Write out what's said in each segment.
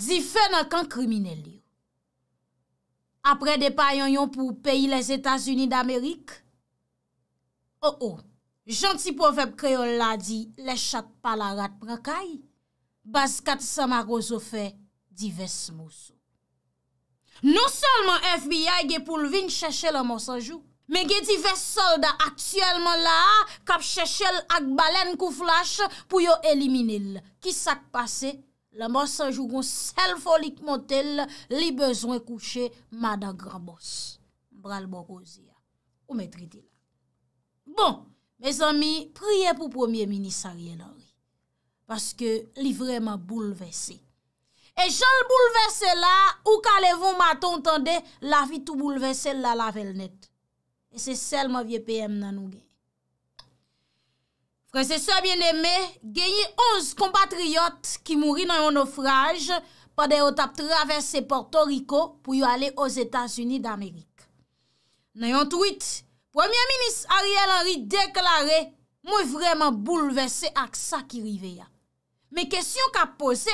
Di fè nan kan krimine li yo. Apre de pa yon yon pou peyi les Etats-Unis d'Amerik. Oh oh, janti pofèp kreol la di, le chat pala rat prakay, baz kat samar ozo fè di ves mousou. Non solman FBI ge pou lvin chèchèl an monsanjou, men ge di ves solda aktyèlman la, kap chèchèl ak balen kou flache pou yo elimine l. Ki sak pase? La mò sanjougon sel folik motel li bezwen kouche ma da grabos. Bral bo rozia. Ou me driti bon, la. Bon, me zami, priye pou premier minisariye nanri. Paske li vreman boulevese. E jol boulevese la, ou ka levon ma ton tende la vitou boulevese la lavel net. E se sel ma vie peyem nan nou gen. Franseseur Bien-Aimé genyi 11 kompatriyot ki mouri nan yon naufrage pa de yon tap travesse Porto Rico pou yon ale os Etats-Unis d'Amerik. Nan yon tweet, Premier Ministre Ariel Henry deklare mwen vreman boulevesse ak sa ki rive ya. Me kesyon ka pose,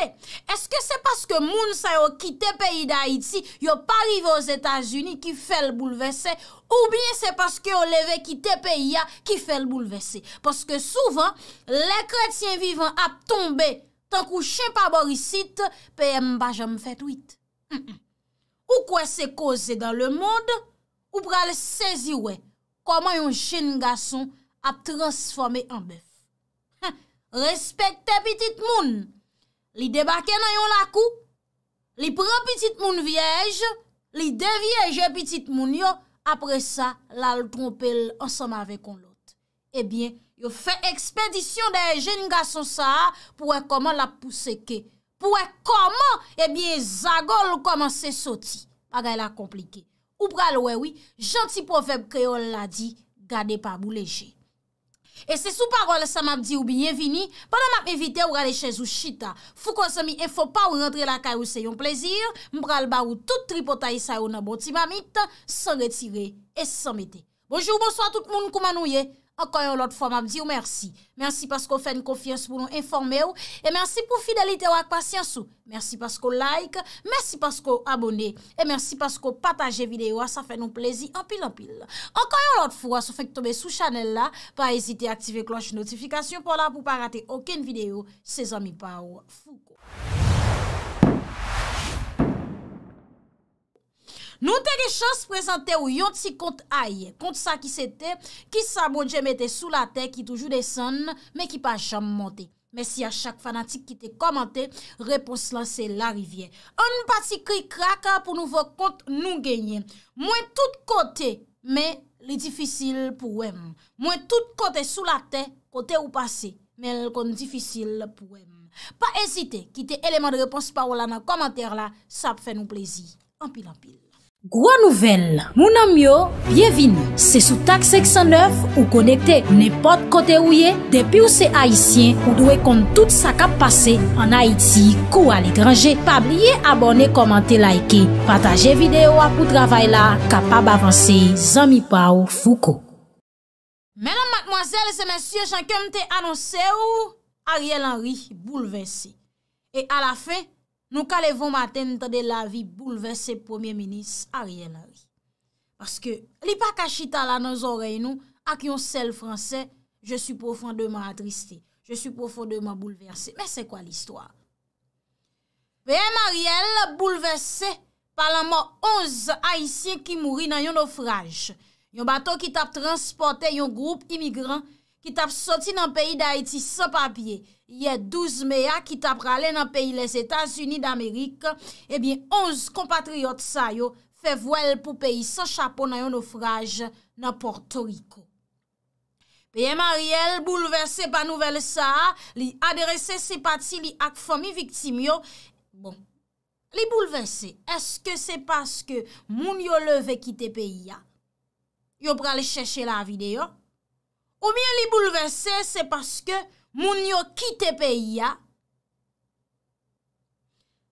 eske se paske moun sa yo kite peyi da iti, yo pa rive os Etasuni ki fel boulevese, ou bien se paske yo leve kite peyi ya ki fel boulevese. Paske souvan, le kretien vivan ap tombe, tank ou chen pa borisite, peye mbajan mfetwit. Ou kwen se kose dan le moun, ou pral sezi we, koman yon chen gason ap transforme anbev. Respektè pitit moun, li debake nan yon lakou, li prè pitit moun viej, li devieje pitit moun yon, apre sa lal trompèl ansanm avè kon lot. Ebyen, yo fè ekspedisyon de jen nga son sa, pouè e koman la pousseke, pouè e koman ebyen zagol koman se soti. A gè la komplike, ou pral wè wè, janti profèb kè yon la di, gade pa bou leje. E se sou parol sa map di ou biye vini, banan map evite ou gale chez ou chita. Fou kon se mi e fò pa ou rentre la kaj ou se yon plezir, mbral ba ou tout tripotay sa ou nan boti mamit, se retire et se mette. Bonjour, bonsoir tout moun koumanouye. Ankanyon lot fwa mab diyo oh, mersi. Mersi pasko fè n konfiyans pou nou informe ou. E mersi pou fidelite ou ak pasyans ou. Mersi pasko like. Mersi pasko abone. E mersi pasko pataje videyo. A sa fè nou plezi anpil anpil. Ankanyon lot fwa sou fèk tobe sou chanel la. Pa ezite aktive kloche notifikasyon. Pon la pou pa rate oken videyo. Se zami pa ou. Foukou. Nou teke chans prezante ou yon ti kont aye. Kont sa ki se te, ki sa moun jemete sou la te, ki toujou de son, me ki pa jam monte. Mesi a chak fanatik ki te komante, repons lan se la rivye. An pati kri kraka pou nou vok kont nou genye. Mwen tout kote, me li difisil pou wèm. Mwen tout kote sou la te, kote ou pase, me kon difisil pou wèm. Pa ezite, kite eleman de repons pa ou la nan komante la, sa pfe nou plezi. Anpil, anpil. Gro nouvel, mounan myo, byevini, se sou tak 609 ou konekte nepot kote ouye, depi ou se Haitien ou dwe kont tout sa kap pase an Haiti kou al ekranje. Pabliye abone, komante, laike, pataje videyo apou travay la, kapab avanse, zami pa ou fuko. Menan matmoazel se mensye chan kem te anonse ou, Ariel Henry boulevesse. E ala fe... Nou kal evon maten tade la vi bouleverse Premier Ministe Ariel Ari. Paske li pa kachita la nan zorey nou ak yon sel franse, je sou profondement atristi, je sou profondement bouleverse. Men se kwa l'histoire? Veye Mariel bouleverse palanman 11 Haitien ki mouri nan yon naufrage. Yon bato ki tap transporte yon group imigran ki tap soti nan peyi d'Haïti sa papyey. Ye 12 mea ki tap prale nan peyi les Etats-Unis d'Amerik, ebyen 11 kompatriot sa yo fe vwel pou peyi san chapon nan yon naufraje nan Porto Rico. Peye Marielle bouleverse pa nouvel sa, li adere se sepati li ak fomi viktim yo. Bon, li bouleverse, eske se paske moun yo leve ki te peyi ya? Yo prale cheshe la videyo? Ou mye li bouleverse se paske, moun yo kitepe iya,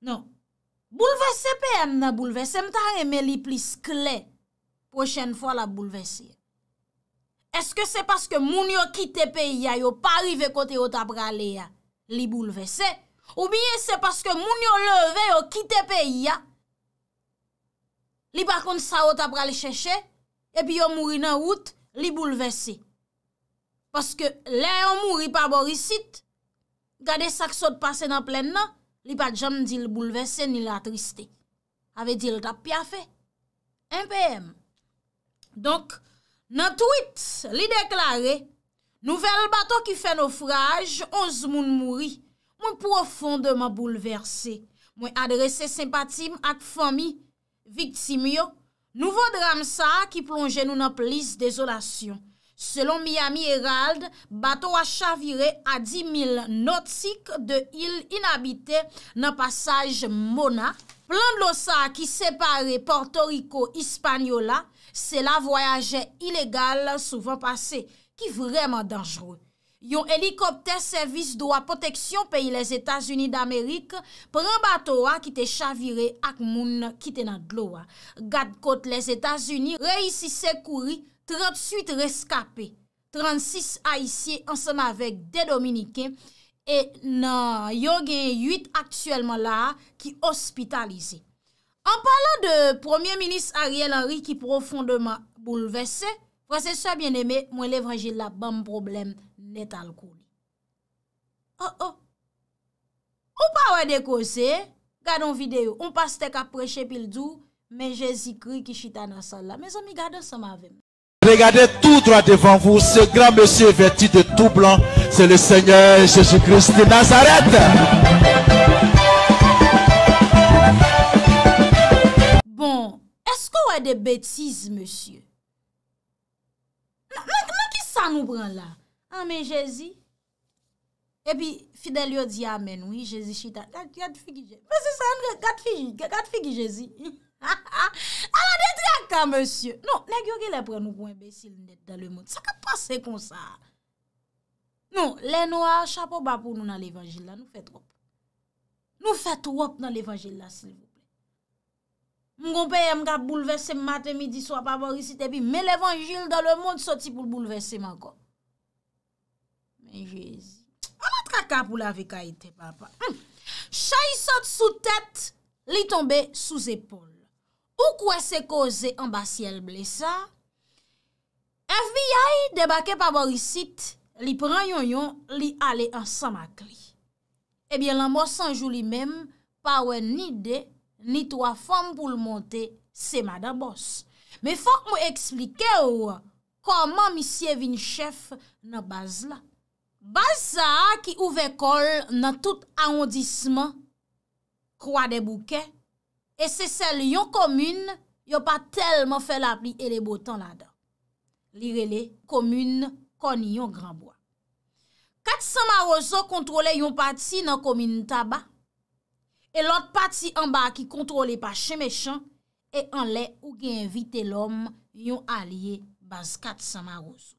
non, boulevese pe an nan boulevese, mta reme li plis kle, prochen fwa la boulevese. Eske se paske moun yo kitepe iya, yo pa rive kote yo tabrali ya, li boulevese, ou biye se paske moun yo leve yo kitepe iya, li bakon sa yo tabrali cheche, e pi yo moun yo kote li boulevese. Paske le an mouri pa borisit, gade sak sot pase nan plen nan, li pa djam di l bouleverse ni la triste. Ave di l tap pya fe. MPM. Donk, nan tweet li deklare, nouvel bato ki fe naufrage, 11 moun mouri, mwen profonde mwen bouleverse. Mwen adrese sempatim ak fomi, viktim yo, nouvo dram sa ki plonge nou nan plis desolasyon. Selon Miami Herald, batowa chavire a 10.000 nautik de il inabite nan pasaj Mona. Plan de losa ki separe Porto Rico-Hispanyola, se la voyaje ilegal souvan pase ki vreman dangere. Yon helikopter servis do a poteksyon peyi les Etats-Unis d'Amerik, pran batowa ki te chavire ak moun ki te nan glowa. Gadkot les Etats-Unis reisi se kouri, 38 reskapè, 36 haïsye, 1 sanavek, 2 dominikè, et nan yon gen 8 aktuelman la ki ospitalize. An palan de premier-ministre Ariel Henry ki profondeman boulevesse, prosesor bien-aimè, mwen levranje la bam problem net al kouni. Oh oh, ou pa wè dekoze, gadan videyo, ou pa stèk apreche pil djou, mè jè zikri ki chitana sal la, mè zan mi gadan sanavem. Regade tout droit devant vous, ce grand monsieur verti de tout blanc, c'est le seigneur Jésus Christ de Nazareth. Bon, esko wè de bètise, monsieur? Mè ki sa nou pran la? Amen, ah, Jezi. E pi, fidèl yo di amen, oui, Jezi, chita. Gat figi Jezi. Mè ki sa nou gat figi Jezi. Ha ha ha, ala de triak kan monsye. Non, le gyon ki le pre nou pou embesil net dan le moun. Sa ka pase kon sa. Non, le nou a, cha pou ba pou nou nan l'evangil la, nou fet wop. Nou fet wop nan l'evangil la, sil moun. M gompe, m ka boulevesse maten midi, swa pa borisite bi, me l'evangil dan le moun soti pou boulevesse man kon. Men jezi. An la tra ka pou la ve ka ite, papa. Cha yi sote sou tete, li tombe sou zepol. Ou kwa se koze an bas yel blesa? En fi yay debake pa borisit, li pran yon yon, li ale an samak li. Ebyen eh lan mò sanjou li mem, pa wè ni de, ni to a fòm pou l montè, se mada bòs. Me fòk mò eksplike ou, kòman misye vin chèf nan baz la. Baz la ki ouve kol nan tout anondisman, kwa de bouke, E se sel yon komune, yon pa telman fe la pli e le botan la da. Lirele, komune kon yon granboa. Kat Samaroso kontrole yon pati nan komune taba, e lot pati anba ki kontrole pa chemeshan, e anle ou gen invite lom yon alye baz Kat Samaroso.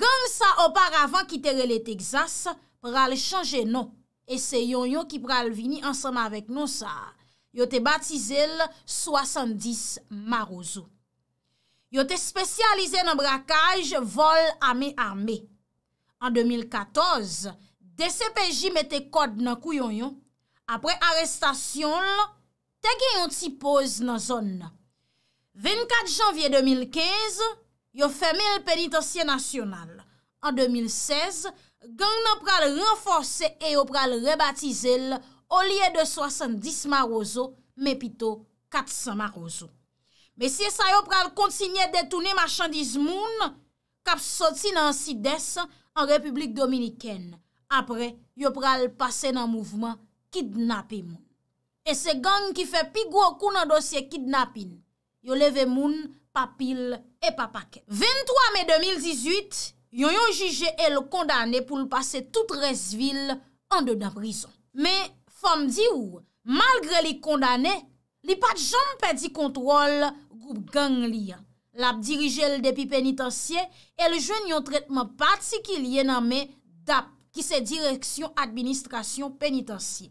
Gang sa oparavan ki terele Texas, pral chanje nou, e se yon yon ki pral vini ansama vek nou sa a. Yo te batize l 70 Marouzou. Yo te spesyalize nan brakaj vol ame ame. An 2014, DCPJ mette kod nan kouyon yon. Apre arrestasyon l, te gen yon ti pose nan zon. 24 janvye 2015, yo feme l penitensye nasyonal. An 2016, gen yon pral renfose e yo pral rebatize l Marouzou. O liye de 70 marozo, me pito 400 marozo. Mesye sa yo pral kontsinyet detouni machandiz moun, kaps soti nan sides an Republik Dominikèn. Apre, yo pral pase nan mouvman kidnapin moun. E se gang ki fe pigou okou nan dosye kidnapin, yo leve moun papil e papake. 23 mai 2018, yon yon jije el kondane pou l'pase tout resvil an de nan prizon. Me, Fom di ou, malgre li kondane, li pat jom pedi kontrol group gang li. Lap dirije l depi penitansye, el jwen yon tretman pati ki li ename DAP, ki se Direksyon Administrasyon Penitansye.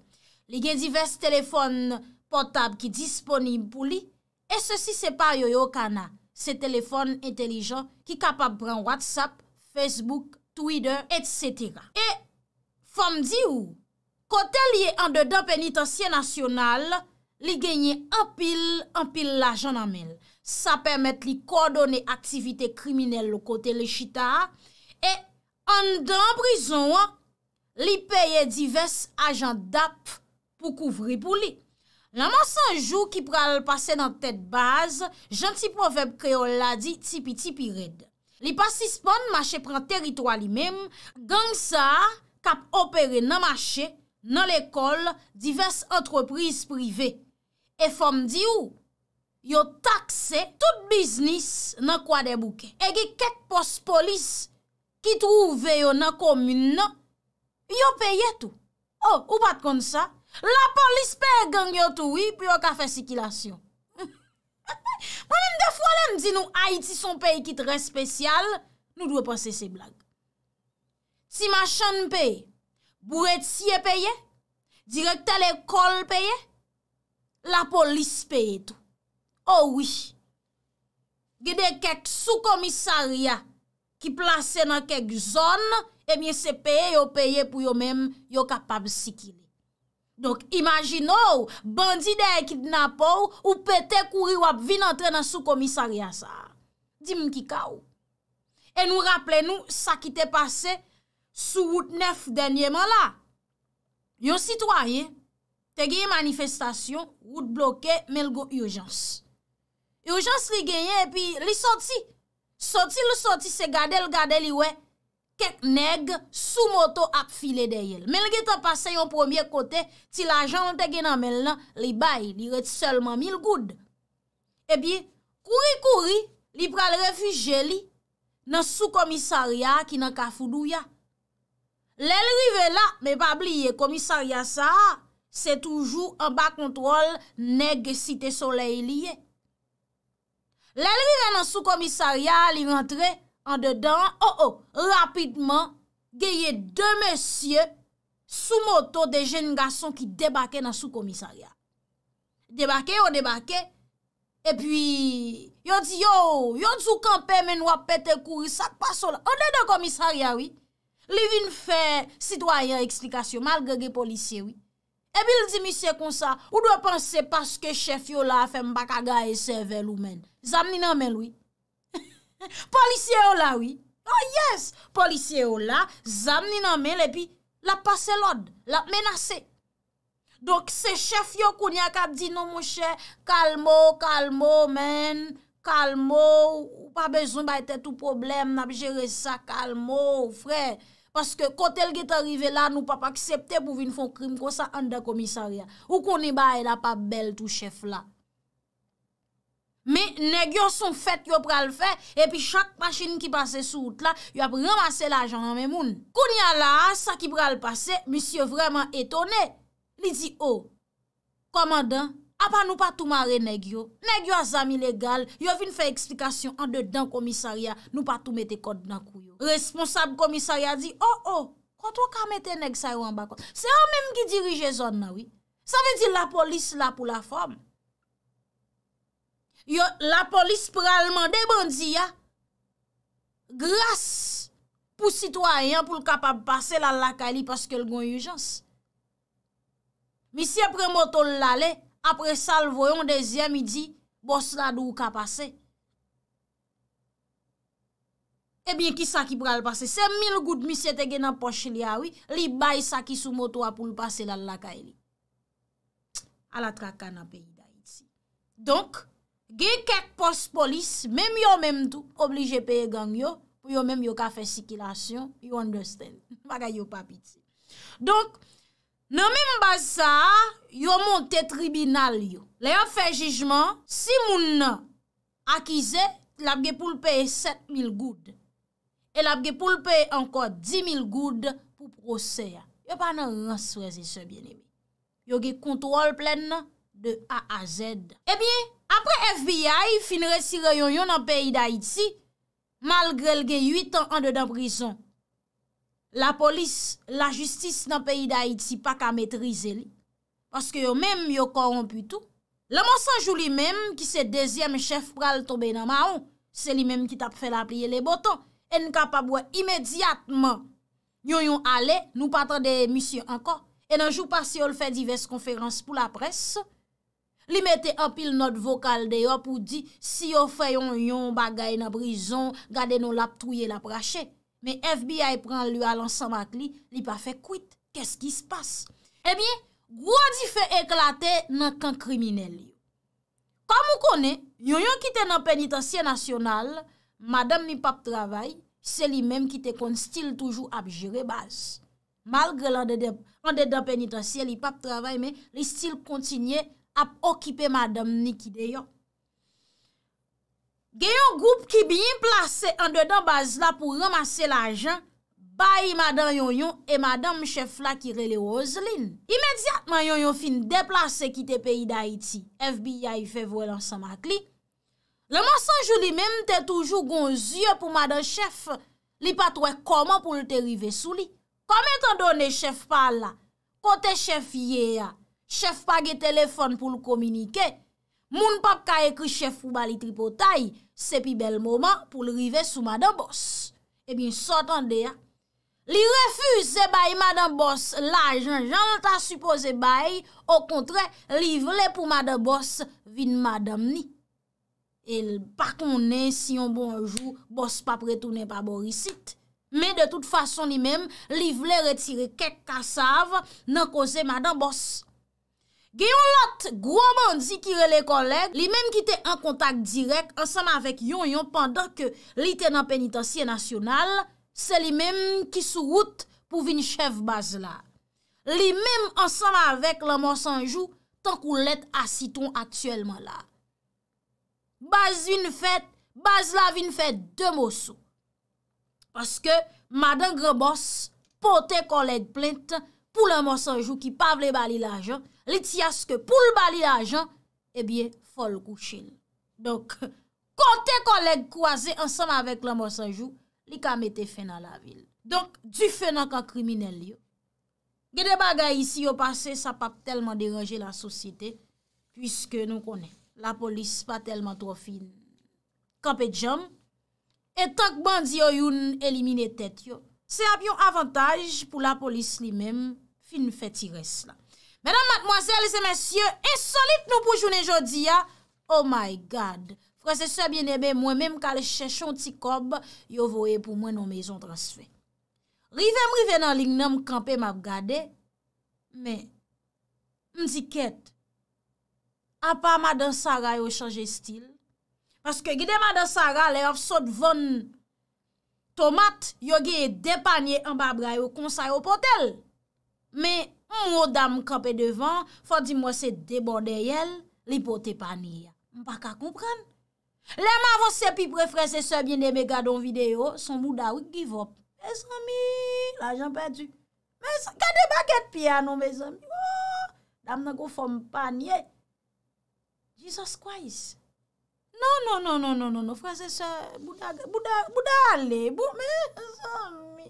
Li gen divers telefon potab ki disponib pou li, e se si sepa yoyokana, se telefon entelijan ki kapap bran WhatsApp, Facebook, Twitter, etc. E, fom di ou, Kote liye an de da penitensye nasyonal, li genye an pil, an pil la jan namel. Sa permette li kodone aktivite kriminel lo kote le chita, e an dan brison, li peye divers ajan dap pou kouvri pou li. Nanman sanjou ki pral pase nan tet baz, janti poveb kreol la di tipi tipi red. Li pasi spon mache pran teritwa li mem, gang sa kap opere nan mache, nan l'ekol, divers entreprise privé. E fòm di ou, yo takse tout biznis nan kwa de bouke. E ge ket pos polis ki trouve yo nan komine, yo peye tou. Oh, ou bat kon sa, la polis peye gang yo tou, pi yo kafe sikilasyon. Mwenen defo lèm di nou, a iti son peyi ki tre spesyal, nou dwe pa se se blag. Si ma chan peye, Buret siye peye, direk telekol peye, la polis peye tou. Oh Ouwi, gede kek sou komisarya ki plase nan kek zon, emye eh se peye yo peye pou yo mem yo kapab sikile. Donk imagino, bandi de ekid na pou, ou pete kouri wap vin entre nan sou komisarya sa. Dim kika ou. E nou rapple nou sa ki te pase, Sou wout nef denye man la. Yon sitwaye, tegeye manifestasyon, wout bloke, melgo yojans. Yojans li genye, epi li soti. Soti li soti, se gade li gade li we, kek neg sou moto ap file deyel. Melge te pase yon premier kote, ti la jan tegeye nan men lan, li bayi, li reti selman mil goud. Epi, kouri kouri, li pral refuge li, nan sou komisarya ki nan kafou dou ya. Lèlri vè la, mè bab liye komisarya sa, se toujou an ba kontrol neg site soleil liye. Lèlri vè nan sou komisarya, li rentre an dedan, oh oh, rapidman, geye dè mè sye, sou moto de jen gason ki debake nan sou komisarya. Debake ou debake, epwi yon di yo, yon zou kampe men wapete kouri sak pa sola, an dedan komisarya wik. Li vin fè sitwayen eksplikasyon, mal ge ge polisye wè. Ebi l di misye kon sa, ou dwa panse paske chef yo la fè mbakaga e sevel ou men. Zam ni nan men l wè. Polisye yo la wè. Oh yes! Polisye yo la, zam ni nan men lè pi, l ap pase l od, l ap menase. Donk se chef yo koun ya kap di nou mwen che, kalmo, kalmo men, kalmo, ou pa bezon ba ete tou problem, nap jere sa, kalmo, freyre. Paske kotel get arrive la nou pa pa aksepte pou vin fon krim konsa an da komisaria. Ou kon e ba e la pa bel tou chef la. Me, negyo son fèt yo pral fè, e pi chak machin ki pase sou out la, yo ap ramase l'ajan an men moun. Koun ya la, sa ki pral pase, misi yo vreman etone. Li di, oh, komandan, apa nou pa tou mare negyo? Negyo azam ilegal, yo vin fè eksplikasyon an de dan komisaria, nou pa tou mette kod nan kouyo. responsab komisari a di, oh oh, kontro kamete neg sa yon bako. Se an menm ki dirije zon na wi, sa ve di la polis la pou la fom. La polis pralman de bandiya, glas pou sitwayan pou l kapab pase la lakali paske l gon yon jans. Misye pre motol l ale, apre sa l voyon dezyen mi di, bos la dou ka pase. Ebyen ki sa ki pral pase. 7000 gout misye te gen nan poche li awi. Li bay sa ki sou moto a pou l'pase lal laka e li. A la traka nan peyi da yi ti. Donk, gen kek post polis, menm yo menm tou, oblije peye gang yo, pou yo menm yo ka fe sikilasyon, you understand. Mwaga yo papi ti. Donk, nan menm ba sa, yo monte tribunal yo. Le a fe jijman, si moun akize, la gen pou l'peye 7000 gout. El apge poulpe anko 10.000 goud pou prose ya. Yo pa nan ransweze sebyen e mi. Yo ge kontrol plen nan de A a Z. E eh bi, apre FBI fin resire yon yon nan peyi da iti, mal gre lge 8 an an de dan prison. La polis, la justis nan peyi da iti pa ka metrize li. Paske yo menm yo koron putou. Le monsanj ou li menm ki se dezyem chef pral tobe nan ma ou. Se li menm ki tap fe la pliye le boton. e n ka pa bwa imediatman yon yon ale, nou patande misyon anka, e nan jou pa si yo l fè divers konferans pou la pres, li mette apil not vokal de yo pou di si yo fè yon yon bagay nan brison, gade nou lap trouye la prache, me FBI pran lyo alansan mak li, li pa fè kwit, kèsk ki spas? Ebyen, gwa di fè eklate nan kan krimine li. Kam ou kone, yon yon kite nan penitansye nasyonal, Madame ni pape travay, se li menm ki te kont stil toujou ap jire baz. Malgre lande dan penitansye li pape travay, me li stil kontinye ap okipe Madame ni ki deyon. Geyon goup ki bin plase ande dan baz la pou ramase la jan, bayi Madame yon yon e Madame chef la ki rele oz lin. Imediatman yon yon fin deplase ki te peyi da Haiti, FBI fe vwe lan sa mak li, Le monsanjou li menm te toujou goun zye pou madan chef li patwe koman pou li te rive sou li. Kome tan donen chef pa la, kote chef ye ya, chef pa ge telefon pou li komunike, moun pap ka ekri chef pou bali tripotay, sepi bel moman pou li rive sou madan boss. E bin sotan de ya, li refuze bayi madan boss la jan jan ta suppose bayi, o kontre li vle pou madan boss vin madan ni. El pa konen si yon bonjou, bos pa pretounen pa borisit. Men de tout fason li men, li vle retire kek kasav nan koze madan bos. Geyon lot, gwo man di kire le koleg, li men ki te an kontak direk ansan avèk yon yon pandan ke li ten an penitansye nasyonal, se li men ki sou wout pou vin chev baz la. Li men ansan avèk la monsanjou, tank ou let asiton aktuelman la. Baz vin fèt, baz la vin fèt, de mòsou. Paske, madan grebòs, pote kolek plente, pou lè mòs anjou ki pav lè bali l'ajan, lè tiyaske pou lè bali l'ajan, ebyè fol kouchil. Donk, kote kolek kouaze ansanm avèk lè mòs anjou, li kam etè fè nan la vil. Donk, di fè nan ka krimine liyo. Gede bagay isi yo pase, sa pap telman deranje la sosite, pwiske nou konen. la polis pa telman tro fin. Kampè djam, et tak bandi yo yon elimine tèt yo. Se ap yon avantaj pou la polis li mem, fin fè ti res la. Mèdam matmoazèl se mèsyè, e solit nou pou jounen jodi ya, oh my god, frè se se bien ebe mwen mèm kale chèchon ti kob, yo vowe pou mwen nou mèzon transfè. Rivem rive nan ling nan m kampè m ap gade, mè, m di kèt, A pa madan Sara yo chanje stil. Paske gide madan Sara le av sot von tomat, yo ge depanye an babrayo konsay o potel. Me, mwo dam kapè devan, fò di mwese debon de yel, li potepanye ya. Mpa ka koupran. Le ma vò sepi prefrese sebyen de megadon videyo, son mwuda wik givop. E sami, la jan pè du. Mwen sa kade baket pi anon, mwen sami. Oh, dam nan kou fò mpanye. Jesus Christ? Non, non, non, non, non, non, non, non, non, non, non Frase soya, bouda, bouda alè, bouda mè, son, mè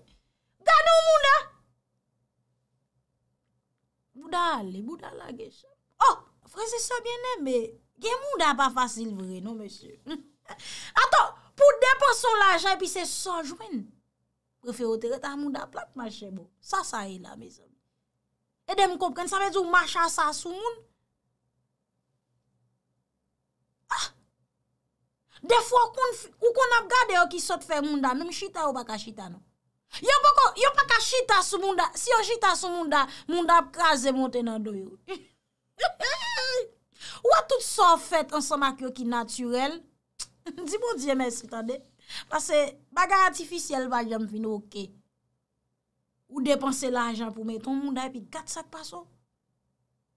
Gane ou moun da? Bouda alè, bouda la geche Oh! Frase soya mè, mè, gen moun da pa fasil vre, non mè se? Aton, pou depo son la jè, pi se son jwen, preferote reta moun da plak mè che bo Sa sa e la mè son Edè m koupkèn, sa mè zou mè chassa sou moun De fwo kon ap gade yo ki sot fe munda, mèm chita yo baka chita nou. Yo baka chita sou munda, si yo chita sou munda, munda ap kaze monte nan doyo. Ou a tout so fèt ansa mak yo ki naturel, di bon diye mè sot an de. Pase bagay atifisyel bagay an fin nou ke. Ou depanse la anjan pou mè ton munda epi gatsak pa sou.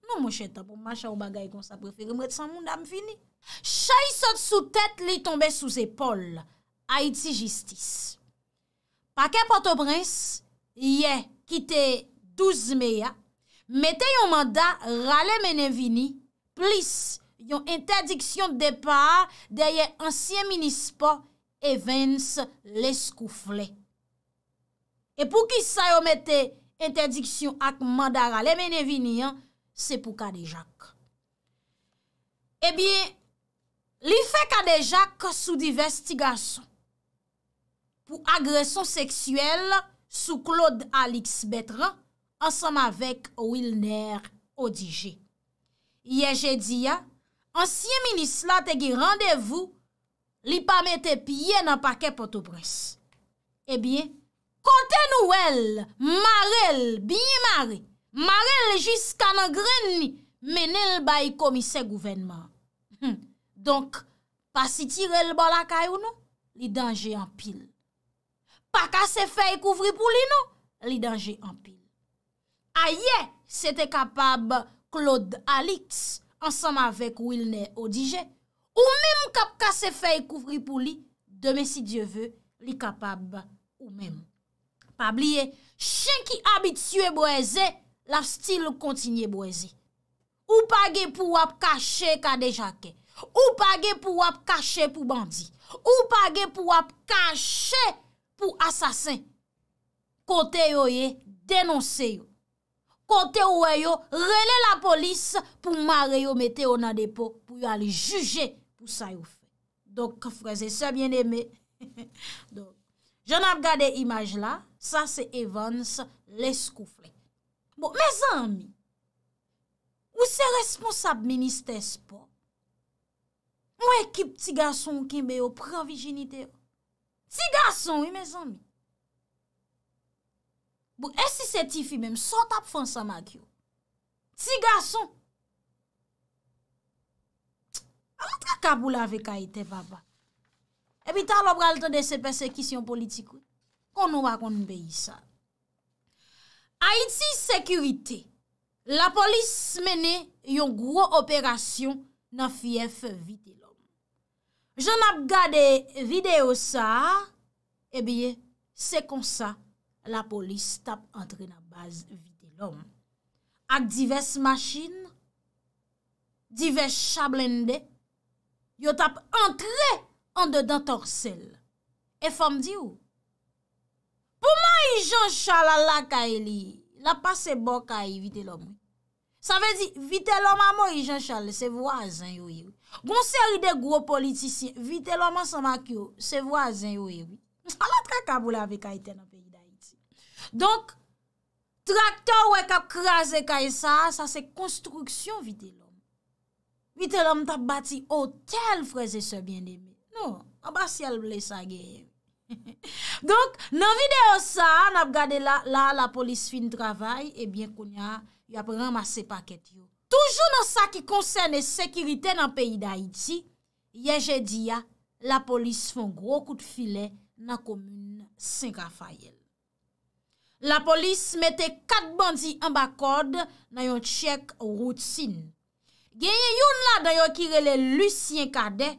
Non mwen cheta pou mwacha ou bagay kon sa preferi mwèt san munda an fin ni. Chayi sot sou tèt li tombe sou zepol, Haiti Justice. Pakè Portobrens, ye, ki te 12 meya, metè yon manda rale menè vini, plis yon interdiksyon dè par deye ansyen minispo, evèns lè skouflè. E pou ki sa yon metè interdiksyon ak manda rale menè vini, se pou kade jank. Ebyen, eh Li fe ka deja ka sou di vestigasyon pou agresyon seksuel sou Claude Alex Betran ansanm avek Wilner Odije. Yeje di ya, ansyen minis la te gi randevu li pa mete piye nan pake potobres. E biye, kote nou el, mare el, biye mare, mare el jiska nan gren ni menel bayi komise gouvenman. Hm, Donk, pa si tirel bala kayou nou, li danje an pil. Pa ka se fèy kouvri pou li nou, li danje an pil. A ye, se te kapab Claude Alix, ansanm avèk Wilner Odije, ou mèm kap ka se fèy kouvri pou li, demè si Diyo vè, li kapab ou mèm. Pa bliye, chen ki abit suye boyeze, laf stil kontinye boyeze. Ou pa ge pou ap kache ka deja key. Ou pa ge pou wap kache pou bandi? Ou pa ge pou wap kache pou asasin? Kote yo ye, denonse yo. Kote yo yo, rele la polis pou mare yo mete yo nan depo pou yo ali juje pou sa yo fe. Donk, freze, se bien eme. Je nan ap gade imaj la, sa se Evans leskoufle. Bon, me zanmi, ou se responsab minister sport? Mwen ekip ti gason ki mbe yo, pran vijinite yo. Ti gason, wè mè zon mi. Bo, esi se ti fi mbèm, sot ap fon sa ma kyo. Ti gason. An tra kabou la vek a ite baba. Ebi ta lo bral ton de se persekisyon politik wè. Kon wakon mbe yisa. A iti sekurite, la polis mene yon gro operasyon nan fyef vite lom. Jan ap gade videyo sa, ebye, se konsa, la polis tap entre nan baz vite lom. Ak divers machin, divers chablende, yo tap entre an de dan torsel. E fam di ou? Pouman yi jan chalala ka e li, la pase bo ka e vite lom ou? Sa ve di, vite lom a mo yi jan chale, se vwa a zan yoy yoy. Gon seri de gro politisyen, vite lom non, a san mak yoy, se vwa a zan yoy yoy. A la tra kabou la ve ka ite nan peyi da iti. Donk, traktor we kap kraze ka yi sa, sa se konstruksyon vite lom. Vite lom tap bati hotel freze se bien demi. Non, a bas yal ble sa geye. Donk, nan videyo sa, nap gade la, la polis fin travay, e bien kon ya... Y ap ramase paket yo. Toujou nan sa ki konsen e sekiriten an peyi da iti, ye je di ya, la polis fon gro kout filen nan komine Saint-Raphaël. La polis mette kat bandi an bakod nan yon tchek routin. Genye yon la dayo ki rele Lucien Kade,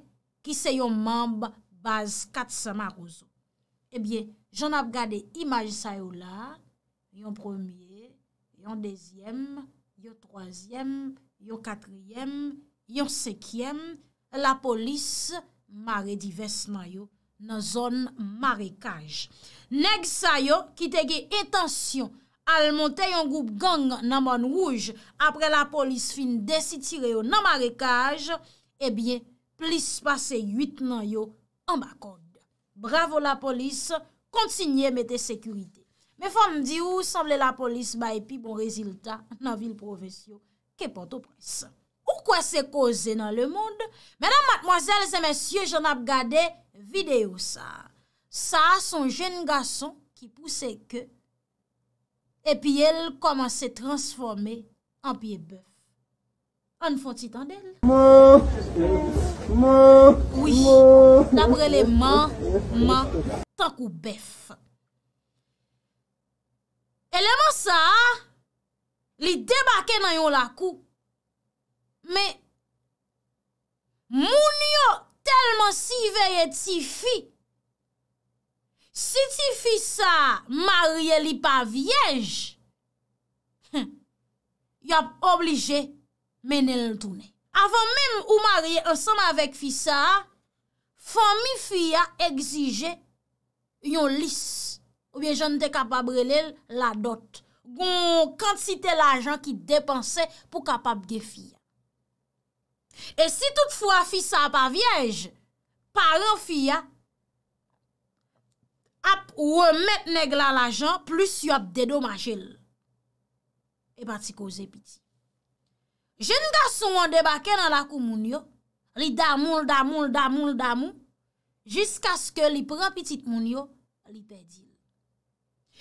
ki se yon mamb baz kat Samarouzo. Ebyen, jen ap gade imaj sa yo la, yon premier, Yon dezyem, yon trozyem, yon katryem, yon sekyem, la polis mare divest nan yo nan zon mare kaj. Neg sa yo ki tege etansyon al monte yon goup gang nan man wouj apre la polis fin desi tire yo nan mare kaj, ebyen plis pase yit nan yo an bakod. Bravo la polis, kontsinyem ete sekurite. Me fòm di ou, samble la polis ba epi bon rezilta nan vil profesyon. Kèpote ou prinsan. Ou kwa se koze nan le moun de? Mèdam matmoazèl, zè mèsyè, jen ap gade videyo sa. Sa, son jen gason ki pousse ke. Epi el koman se transforme an pi ebe. An fò titan del. Ma, ma, ma. Dapre le ma, ma, tak ou bef. Eleman sa li debake nan yon lakou Me moun yo telman si veye ti fi Si ti fi sa marye li pa viej Yop oblije menen loun toune Avon men ou marye ansan avèk fi sa Fon mi fi ya egzije yon lis ou bien jen te kapab rele la dot. Gon kant si te la jen ki depanse pou kapab ge fia. E si tout fwa fi sa pa viej, paran fia, ap ou wè met neg la la jen, plus yop dedomaje l. E pati koze piti. Jen da sou an debake nan la kou moun yo, li damoul, damoul, damoul, damoul, jisk aske li pran piti moun yo, li pedi.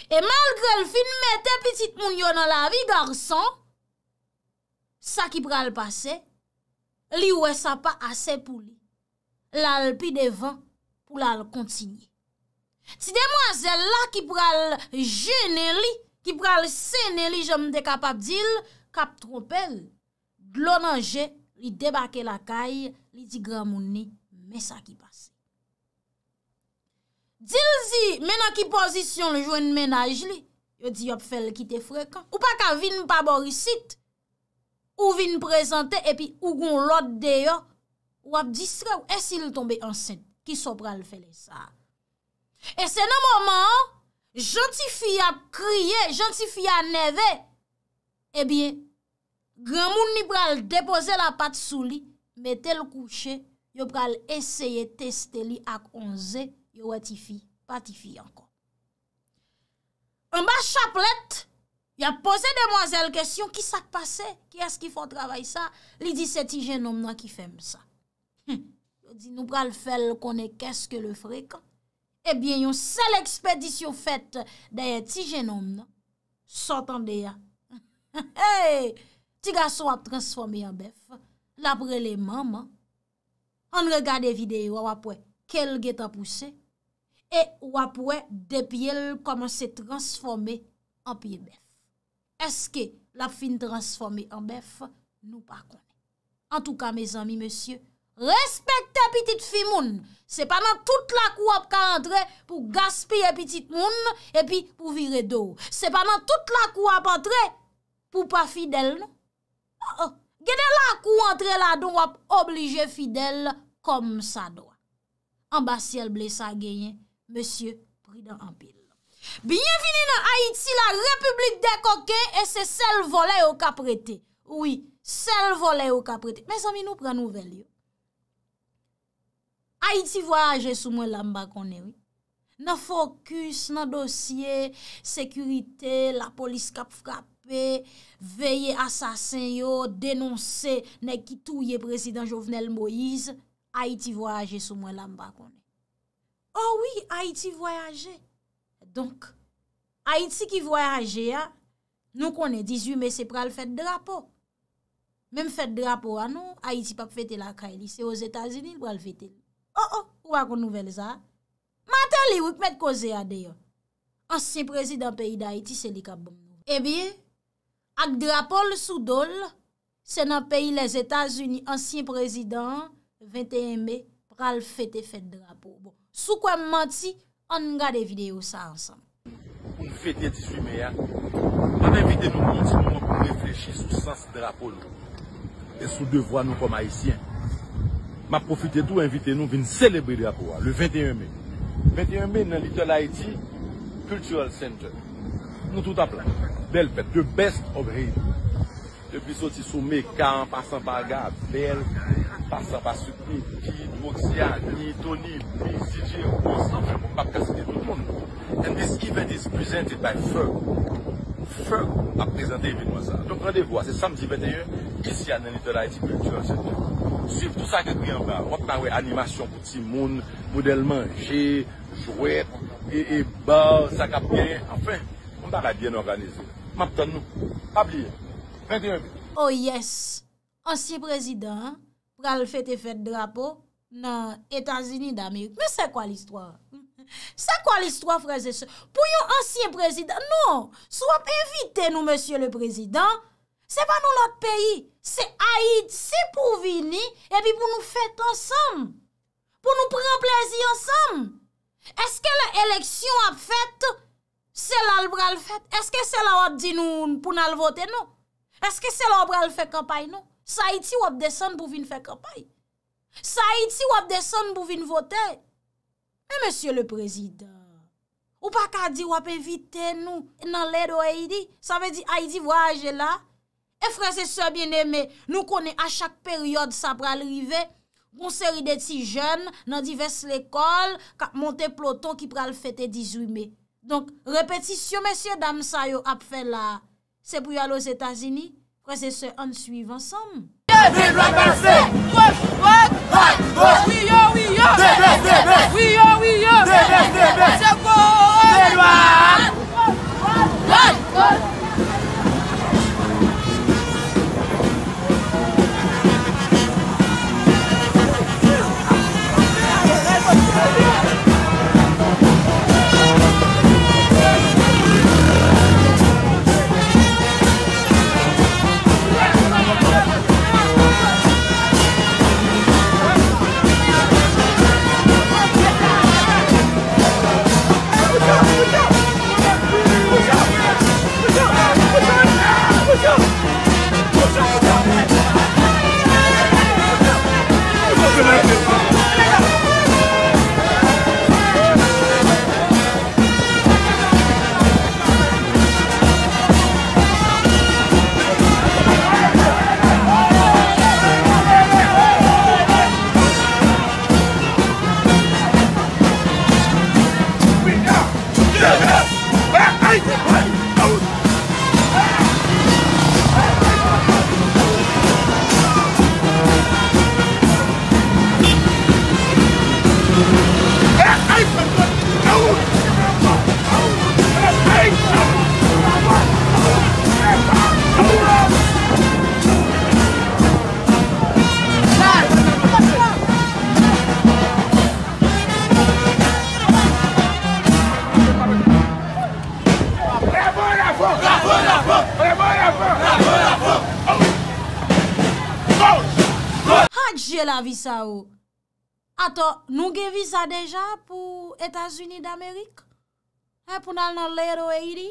E mal gre l fin mette pitit moun yo nan la vi garsan, sa ki pral pase, li we sa pa ase pou li. L al pi devan pou l al kontinye. Ti de mwazel la ki pral jene li, ki pral sene li, jom de kapap dil, kap tropel. Glon anje li debake la kay, li digra moun ni, me sa ki pase. Dil zi mena ki pozisyon le jwen menaj li, yo di yop fel ki te frekan, ou pa ka vin pa borisit, ou vin prezante, epi ou gon lot deyo, ou ap distre ou esil tombe ansen, ki so pral fel e sa. E se nan moman, janti fya kriye, janti fya neve, ebyen, gran moun ni pral depoze la pat sou li, metel kouche, yo pral eseye teste li ak onze, yo wè ti fi, pa ti fi ankon. An ba chaplet, ya pose demwazèl kèsyon, ki sa k'pase, ki as ki fò travay sa, li di se ti genom nan ki fèm sa. Yo di nou pral fèl konè kèsk le frek, ebyen yon sel ekspedisyon fèt daye ti genom nan, sotan deya. Hey, ti gaso wap transforme yon bef, labre le maman, an regade videyo wapwè, kel ge ta pousse, e wapwe depyel koman se transforme an piye bef. Eske la fin transforme an bef, nou pa konen. An touka, me zami, monsye, respekte pitit fi moun, se panan tout la kou ap ka antre pou gaspeye pitit moun, epi pou vire do. Se panan tout la kou ap antre pou pa fidel, nou. Oh, oh. Gede la kou antre la don wap oblige fidel kom sa do. Ambasyel blesa genyen, Monsye, pridan anpil. Bienveni nan Haiti, la republik de Koke, e se sel vole yo ka prete. Oui, sel vole yo ka prete. Men, sami nou pran nou vel yo. Haiti voyage sou mwen lamba konen. Nan fokus, nan dosye, sekurite, la polis kap frape, veye asasen yo, denonse ne kitou ye presiden Jovenel Moïse, Haiti voyage sou mwen lamba konen. Oh oui, Haiti voyaje. Donk, Haiti ki voyaje ya, nou konen 18 me se pral fete drapo. Mem fete drapo anou, Haiti pak fete lakay li. Se yo Etats-Unis pral fete li. Oh oh, wakon nouvel za. Matan li wik met koze ya deyon. Ansiye prezident peyi da Haiti se li ka bon. E bi, ak drapo l sou dol, se nan peyi les Etats-Unis, ansiye prezident 21 me pral fete fete drapo bon. Sou kwa mman ti, an nou gade videyo sa ansan. Un fete di su me ya, man evite nou mman ti mman pou reflechi sou sens de la pou nou. E sou devwa nou kom haisyen. Ma profite dou evite nou vin selebri de la pou wa, le 21 me. 21 me nan Little Haiti Cultural Center. Nou tout ap la, bel fete, de best of rey. De bisoti sou me 40% baga, bel fete. Basan pa sukni, ki, moksyan, ni, toni, mi, si, jen, monsan, fè moun pap kase de tout moun. En dis ki vè dis, pwizente by fè, fè ap prezente evit mwazan. Donk randevwa, se samdi vè te yon, kisi ananite la etikultur ansep moun. Sif, tout sa ke priyamban, wap nan wè animasyon pou ti moun, moudelman, jè, jwè, e, e, bò, sakap gen, anfen, mwantan la djen organizen. Map tan nou, ap liye, vè te yon. Oh yes, ansi prezident. bral fete fete drapo nan Etan Zini d'Amerik. Mè se kwa l'histoire? Se kwa l'histoire, frèze se? Pou yon ansye prezident? Non, sou ap evite nou, monsye le prezident. Se pa nou lot peyi, se aïd, se pou vini, e bi pou nou fete ansam. Pou nou pren plezi ansam. Eske la eleksyon ap fete, se lal bral fete? Eske se la wad di nou pou nal vote nou? Eske se lal bral fete kampaye nou? Sa iti wap desen pou vin fè kapay. Sa iti wap desen pou vin votè. E, monsye le prezident, ou pa ka di wap evite nou nan ledo Aidi, sa ve di Aidi vwa aje la. E, franse so bien eme, nou konen a chak peryode sa pral rive, kon seri de ti jen nan divers l'ekol, ka monte ploton ki pral fete 18 me. Donk, repetisyon monsye dam sayo ap fè la, se pou yal os Etazini, C'est ce ce suit ensemble. avisa ou. Ato, nou ge visa deja pou Etasuni d'Amerik? Pounal nan lèro e ydi?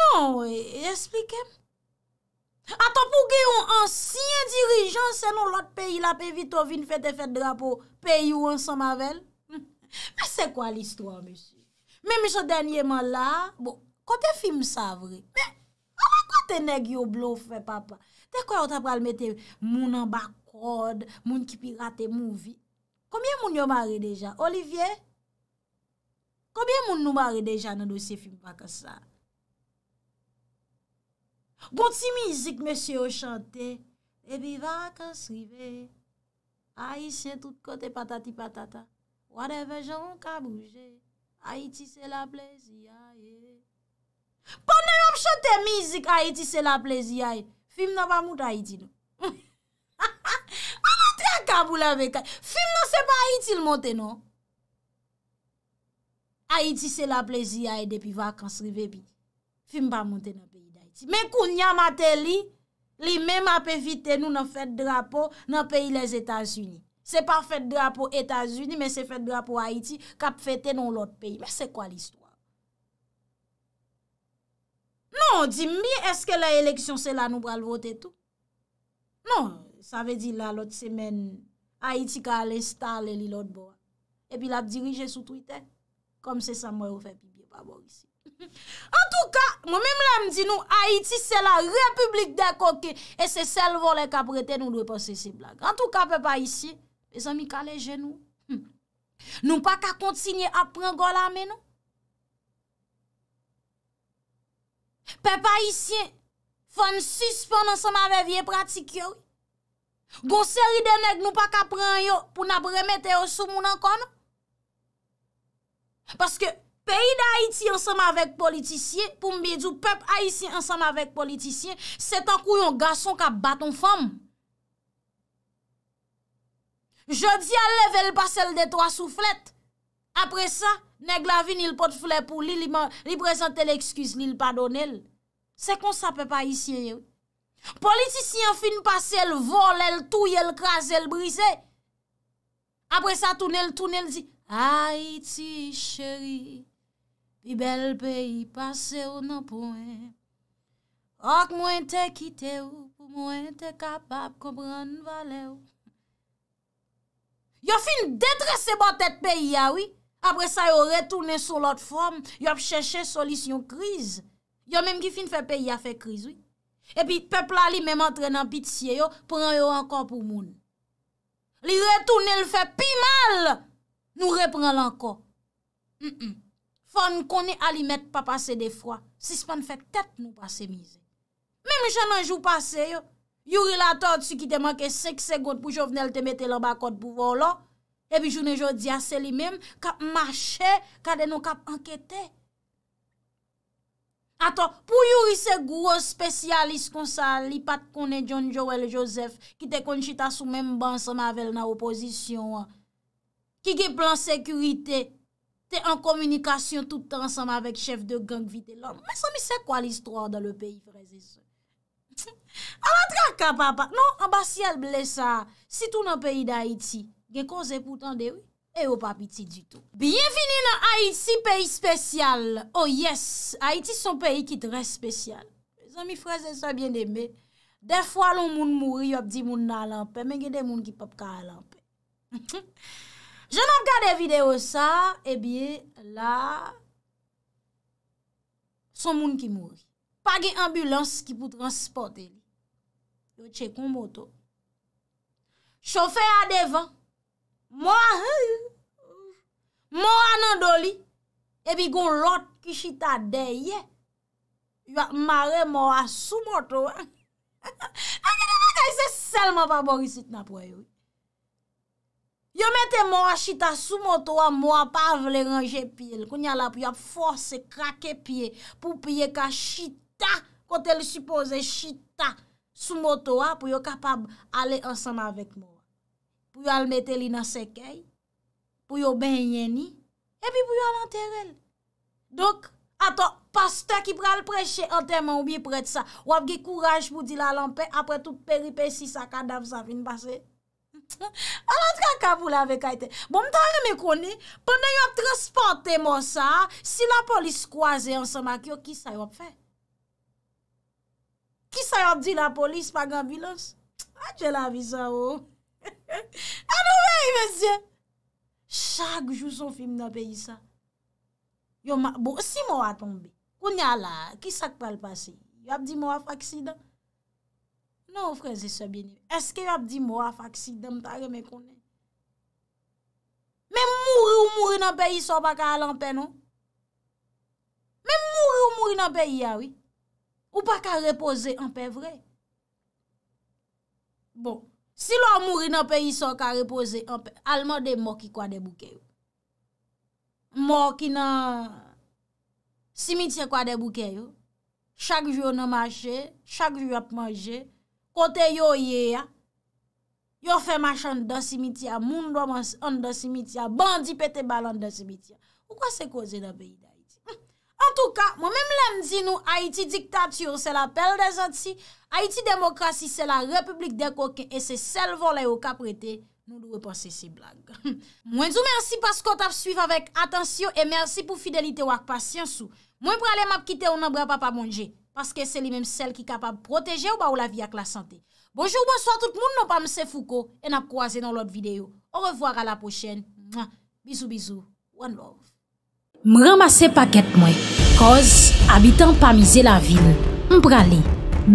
Non, we, esplikem. Ato, pou ge an syen dirijan, senon lot peyi la pevi to vin fete fete drapo peyi ou ansan mavel? Mè se kwa l'histoire, mè sè? Mè mè se dènyèman la, bo, kote film sa vre? Mè, an wè kote neg yo blof mè papa? Te kwa yon tap pral mette moun an bak kod, moun ki pi rate moun vi? Koumye moun yon mare deja? Olivier, koumye moun nou mare deja nan dosye film pa ke sa? Gonti mizik mese yo chante, ebi va kan srive. A iti se tout kote patati patata, wade vejon kabouje. A iti se la plezi ae. Pande yon chante mizik, a iti se la plezi ae. Fim nan pa mout Haïti nou. A mout ya kabou la vekay. Fim nan se pa Haïti l monten nou. Haïti se la plezi a e depi vakans rive pi. Fim pa monten nan peyi d'Haïti. Men koun nyan mater li, li men ma pe vite nou nan fèt drapo nan peyi les Etats-Unis. Se pa fèt drapo Etats-Unis, men se fèt drapo Haïti kap fèt tenon l ot peyi. Men se kwa listo? Mwen an di mi, eske la eleksyon non, se la nou pral vote tou? Non, sa ve di la lot semen, Haiti ka ale stale li lot bo. E pi la dirije sou Twitter, kom se sa mwen ou fe pibe, pa bòr isi. En tou ka, mwen mè mè la mdi nou, Haiti se la republik de koke, e se sel volen ka prete nou lwe pas se si blague. En tou ka, pe pa isi, pe zami ka leje nou. Nou pa ka kontsigne apren gò la men nou? Pepe Haitien foun suspon ansan avèv yè pratik yò. Gon seri denèk nou pa ka pran yò pou nap remète yò sou moun an kon. Paske peyi da Haiti ansan avèk politisyen pou mbèdou pepe Haitien ansan avèk politisyen, setan kou yon gason ka baton fòm. Je di a level pa sel de to asou flèt. apre sa, neg la vi ni l pot fule pou li li prezante l ekskuse ni l padone l. Se kon sape pa yisyen yo. Politisyen fin pase, el vole, el touye, el kaze, el brise. Apre sa, toune, el toune, el di, Aiti cheri, li bel peyi pase ou nan poen, ak mwen te kite ou, mwen te kapab komran vale ou. Yo fin detrese bon tet peyi ya wik, Apre sa yo retoune sou lot fòm, yo ap chèche solisyon kriz. Yo mèm ki fin fè peyi a fè kriz, oui. E pi pepla li mèm antrenan piti siye yo, pran yo ankon pou moun. Li retoune l fè pi mal, nou repran l ankon. Fòm nou konè a li mèt pa pase de fwa, sispan fè tèt nou pase mize. Mèm jè nan jou pase yo, yo rilatòt si ki te manke sekse god pou jòvnel te mette l anbakot pou volò. Ebi jounen jodi ase li menm, kap mache, kade nou kap anketè. Aton, pou youri se gwo spesyalis kon sa, li pat konen John Joel Joseph, ki te konjita sou menm ban sa mavel nan oposisyon. Ki ge plan sekurite, te an komunikasyon toutan sa mavek chef de gang vitelan. Mè sa mi se kwa l'istroa dan le peyi freze se. A batra kap apa, nan, a bat si el blesa, si tou nan peyi da iti, Gen konze pou tande ou, e ou pa piti du tout. Bienveni nan Haiti, peyi spesyal. Oh yes, Haiti son peyi ki tre spesyal. Zan mi freze sa bien deme. Defwa loun moun mouri, yo ap di moun nan alampe, men gen de moun ki pap ka alampe. Je nan gade video sa, e eh bie la... Son moun ki mouri. Page ambulans ki pou transporte. Yo che kon moto. Chofè a devan. Mwa nan do li, epi goun lot ki chita deye, yon mare mwa sou motowa. Anke di mwen dey se selman pa borisit na pwayo. Yon mette mwa chita sou motowa, mwa pa vle ranje piye. Koun nyalap yon force krake piye pou piye ka chita, kot el sipoze chita sou motowa pou yon kapab ale ansanman vek mwa. pou yo al meteli nan sekey, pou yo ben yeni, epi pou yo al anter el. Dok, ato, pasta ki pral preche anterman ou bi prete sa, wap ge kouraj pou di la lampen, apre tou peripe si sa kadaf sa fin base. A lantra ka vou la vekayte. Bon, mta re me koni, pwende yo ap transporte monsa, si la polis kwaze anse mak yo, ki sa yo ap fe? Ki sa yo ap di la polis pa gabilos? A dje la viza ou? A nou mè yi mè sien Chak jou son film nan pe yi sa Yo mè bon, Si mè wè a tombe Kou nyala Kisak pal pase Yo ap di mè wè fa ksida Non freze se bini Eske yo ap di mè wè fa ksida Mta remè kone Mè mouri ou mouri nan pe yi sa Bak a alantè non Mè mouri ou mouri nan pe yi ah ya wè Ou bak a repose An pe vre Bon Si lò mouri nan peyi so ka repose, alman de mò ki kwa de bouke yo. Mò ki nan simitye kwa de bouke yo. Chak jyo nan mache, chak jyo ap mange, kote yo ye ya. Yo fe mache an dan simitye, moun do an dan simitye, bandi pete bal an dan simitye. Ou kwa se koze nan peyi ya? En tou ka, mwen mèm lèm di nou Haïti diktatür se la pèl de zanti, Haïti demokrasi se la republik de kokè, e se sel volè ou kap rete, moun loupan se si blague. Mwen djou mersi paskot ap suiv avèk atensyon, e mersi pou fidelite wak pasyansou. Mwen pralè m ap kite ou nan bre pa pa mounje, paske se li mèm sel ki kapab proteje ou ba ou la vi ak la santè. Bonjou, bonsoit tout moun, non pa mse fouko, en ap kouaze nan lòt videyo. Ou revoar a la pochèn. Bizou, bizou, one love. M ramase paket mwen, koz abitan pa mize la vil, m pra li.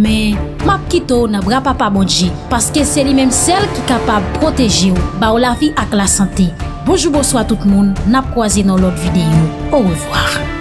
Men, map kito na bra pa pa bodje, paske se li menm sel ki kapab proteji ou, ba ou la vi ak la sante. Bojou bojou a tout moun, nap kwa zi nan lot videyo. Ou revoar.